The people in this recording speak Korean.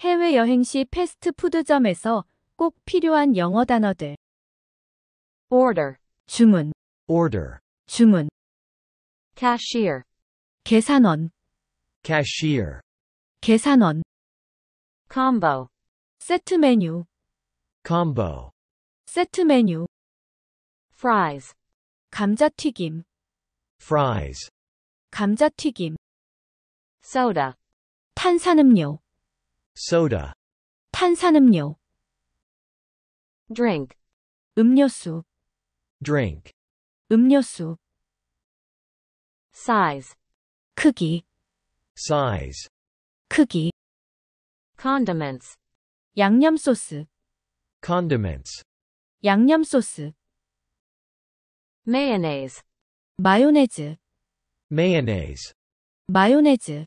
해외여행 시 패스트푸드점에서 꼭 필요한 영어 단어들 order 주문 order 주문 cashier 계산원 cashier 계산원 combo 세트 메뉴 combo 세트 메뉴 fries 감자튀김 fries 감자튀김 soda 탄산음료 soda 탄산음료 drink 음료수 drink 음료수 size 크기 size 크기 condiments 양념 소스 condiments 양념 소스 mayonnaise 마요네즈 mayonnaise 마요네즈